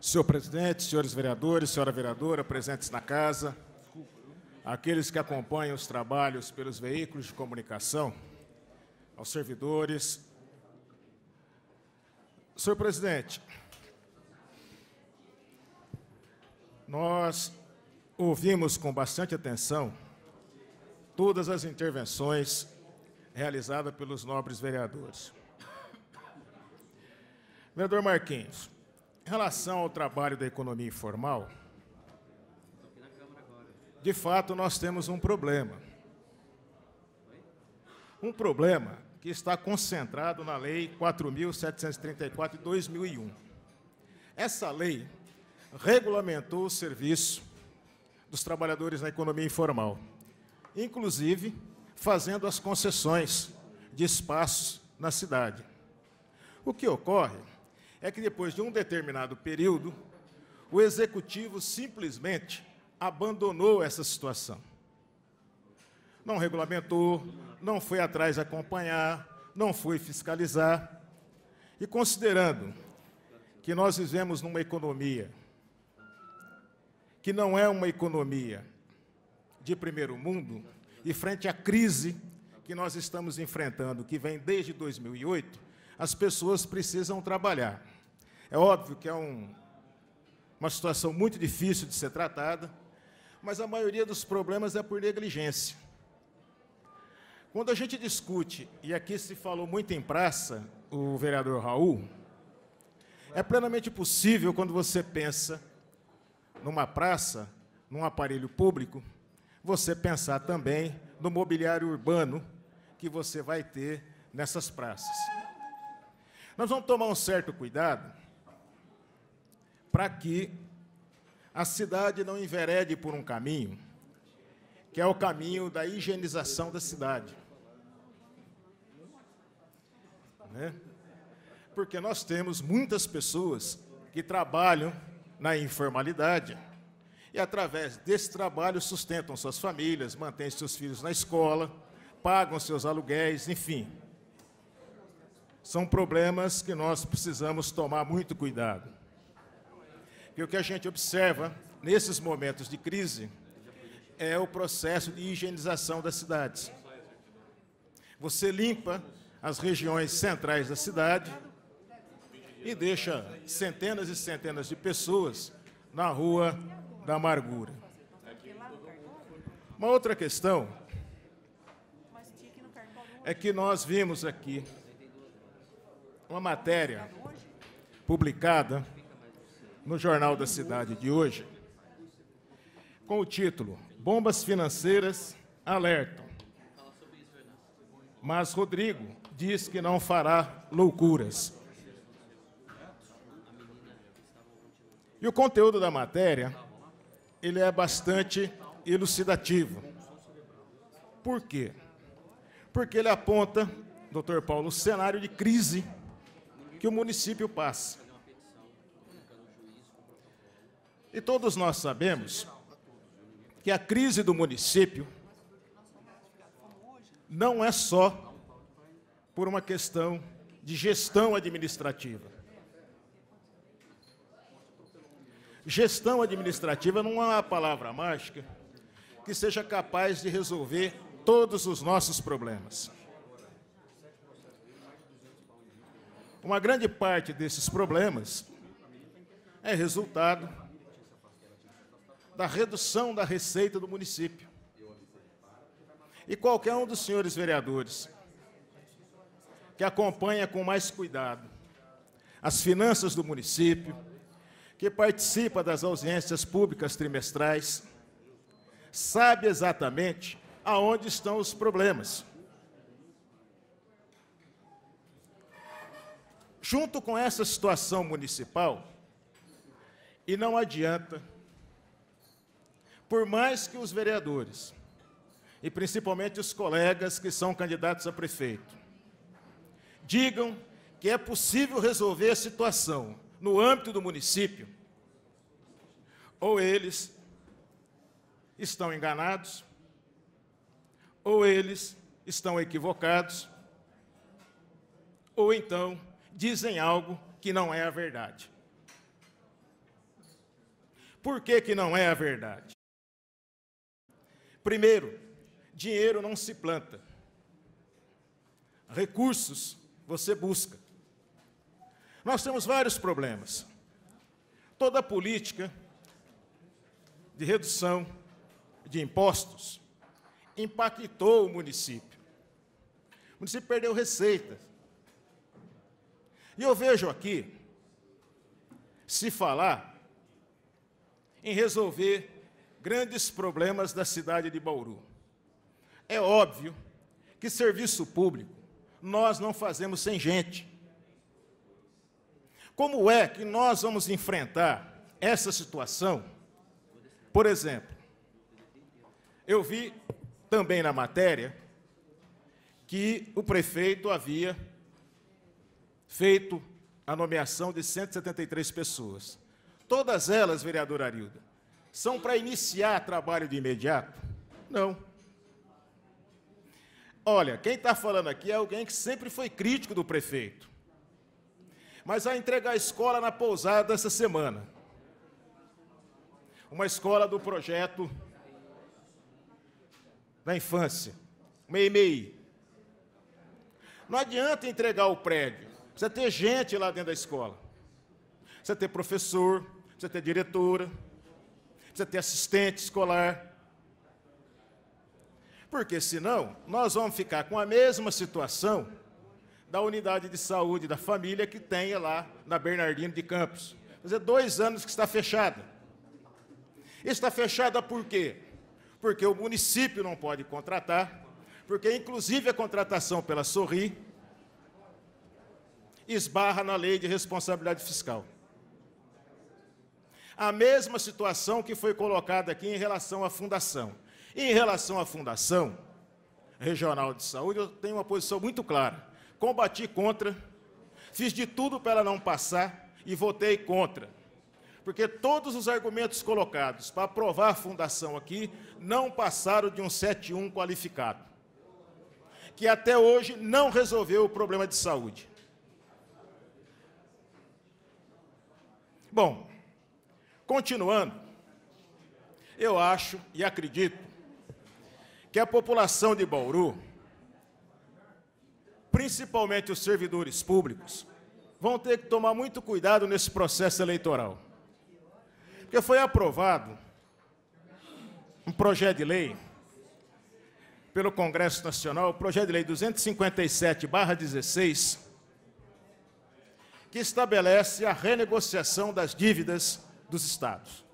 Senhor presidente, senhores vereadores, senhora vereadora, presentes na casa, aqueles que acompanham os trabalhos pelos veículos de comunicação, aos servidores. Senhor presidente, nós ouvimos com bastante atenção todas as intervenções realizadas pelos nobres vereadores. Vereador Marquinhos, em relação ao trabalho da economia informal, de fato nós temos um problema. Um problema que está concentrado na Lei 4.734 de 2001. Essa lei regulamentou o serviço dos trabalhadores na economia informal, inclusive fazendo as concessões de espaços na cidade. O que ocorre é que depois de um determinado período, o executivo simplesmente abandonou essa situação. Não regulamentou, não foi atrás acompanhar, não foi fiscalizar. E considerando que nós vivemos numa economia que não é uma economia de primeiro mundo, e frente à crise que nós estamos enfrentando, que vem desde 2008, as pessoas precisam trabalhar. É óbvio que é um, uma situação muito difícil de ser tratada, mas a maioria dos problemas é por negligência. Quando a gente discute, e aqui se falou muito em praça, o vereador Raul, é plenamente possível quando você pensa numa praça, num aparelho público, você pensar também no mobiliário urbano que você vai ter nessas praças. Nós vamos tomar um certo cuidado para que a cidade não enverede por um caminho que é o caminho da higienização da cidade. Né? Porque nós temos muitas pessoas que trabalham na informalidade e, através desse trabalho, sustentam suas famílias, mantêm seus filhos na escola, pagam seus aluguéis, enfim são problemas que nós precisamos tomar muito cuidado. E o que a gente observa nesses momentos de crise é o processo de higienização das cidades. Você limpa as regiões centrais da cidade e deixa centenas e centenas de pessoas na rua da amargura. Uma outra questão é que nós vimos aqui uma matéria publicada no Jornal da Cidade de hoje, com o título Bombas Financeiras Alertam. Mas Rodrigo diz que não fará loucuras. E o conteúdo da matéria, ele é bastante elucidativo. Por quê? Porque ele aponta, doutor Paulo, cenário de crise que o município passa. E todos nós sabemos que a crise do município não é só por uma questão de gestão administrativa. Gestão administrativa não é uma palavra mágica que seja capaz de resolver todos os nossos problemas. Uma grande parte desses problemas é resultado da redução da receita do município. E qualquer um dos senhores vereadores que acompanha com mais cuidado as finanças do município, que participa das audiências públicas trimestrais, sabe exatamente aonde estão os problemas. junto com essa situação municipal, e não adianta, por mais que os vereadores, e principalmente os colegas que são candidatos a prefeito, digam que é possível resolver a situação no âmbito do município, ou eles estão enganados, ou eles estão equivocados, ou então dizem algo que não é a verdade. Por que, que não é a verdade? Primeiro, dinheiro não se planta, recursos você busca. Nós temos vários problemas. Toda política de redução de impostos impactou o município. O município perdeu receitas. E eu vejo aqui se falar em resolver grandes problemas da cidade de Bauru. É óbvio que serviço público nós não fazemos sem gente. Como é que nós vamos enfrentar essa situação? Por exemplo, eu vi também na matéria que o prefeito havia feito a nomeação de 173 pessoas. Todas elas, vereador Arilda, são para iniciar trabalho de imediato? Não. Olha, quem está falando aqui é alguém que sempre foi crítico do prefeito, mas vai entregar a escola na pousada essa semana. Uma escola do projeto da infância, uma EMEI. Não adianta entregar o prédio precisa ter gente lá dentro da escola. Precisa ter professor, precisa ter diretora, precisa ter assistente escolar. Porque senão, nós vamos ficar com a mesma situação da unidade de saúde da família que tenha lá na Bernardino de Campos. Fazer dois anos que está fechada. Está fechada por quê? Porque o município não pode contratar, porque inclusive a contratação pela Sorri esbarra na lei de responsabilidade fiscal. A mesma situação que foi colocada aqui em relação à fundação. Em relação à fundação regional de saúde, eu tenho uma posição muito clara. Combati contra, fiz de tudo para ela não passar e votei contra. Porque todos os argumentos colocados para aprovar a fundação aqui não passaram de um 7-1 qualificado que até hoje não resolveu o problema de saúde. Bom, continuando, eu acho e acredito que a população de Bauru, principalmente os servidores públicos, vão ter que tomar muito cuidado nesse processo eleitoral. Porque foi aprovado um projeto de lei pelo Congresso Nacional, o projeto de lei 257/16, que estabelece a renegociação das dívidas dos Estados.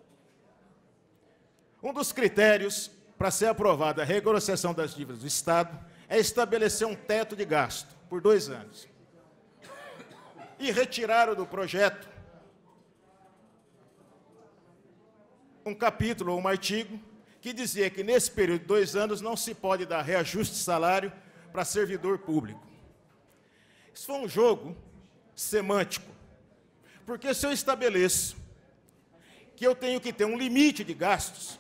Um dos critérios para ser aprovada a renegociação das dívidas do Estado é estabelecer um teto de gasto por dois anos. E retiraram do projeto um capítulo ou um artigo que dizia que nesse período de dois anos não se pode dar reajuste de salário para servidor público. Isso foi um jogo semântico. Porque se eu estabeleço que eu tenho que ter um limite de gastos,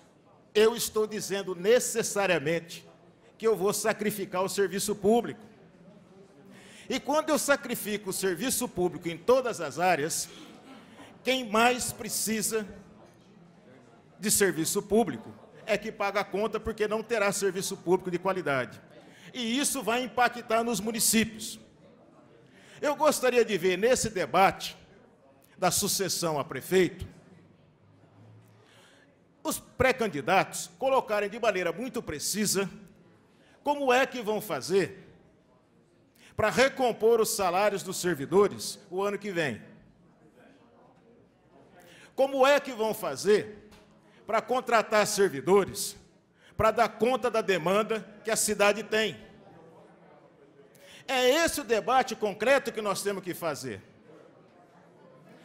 eu estou dizendo necessariamente que eu vou sacrificar o serviço público. E quando eu sacrifico o serviço público em todas as áreas, quem mais precisa de serviço público é que paga a conta porque não terá serviço público de qualidade. E isso vai impactar nos municípios. Eu gostaria de ver nesse debate da sucessão a prefeito os pré-candidatos colocarem de maneira muito precisa como é que vão fazer para recompor os salários dos servidores o ano que vem. Como é que vão fazer para contratar servidores para dar conta da demanda que a cidade tem? É esse o debate concreto que nós temos que fazer.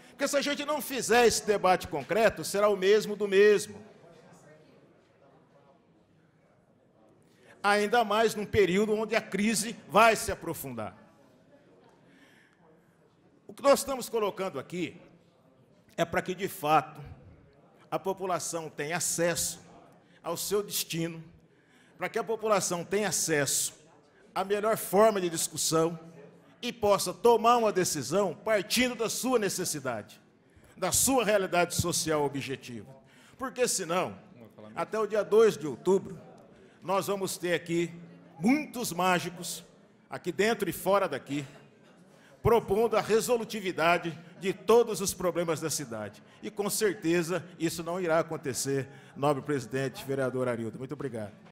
Porque se a gente não fizer esse debate concreto, será o mesmo do mesmo. Ainda mais num período onde a crise vai se aprofundar. O que nós estamos colocando aqui é para que, de fato, a população tenha acesso ao seu destino, para que a população tenha acesso a melhor forma de discussão e possa tomar uma decisão partindo da sua necessidade, da sua realidade social objetiva. Porque senão, até o dia 2 de outubro, nós vamos ter aqui muitos mágicos, aqui dentro e fora daqui, propondo a resolutividade de todos os problemas da cidade. E com certeza isso não irá acontecer, nobre presidente, vereador Arildo. Muito obrigado.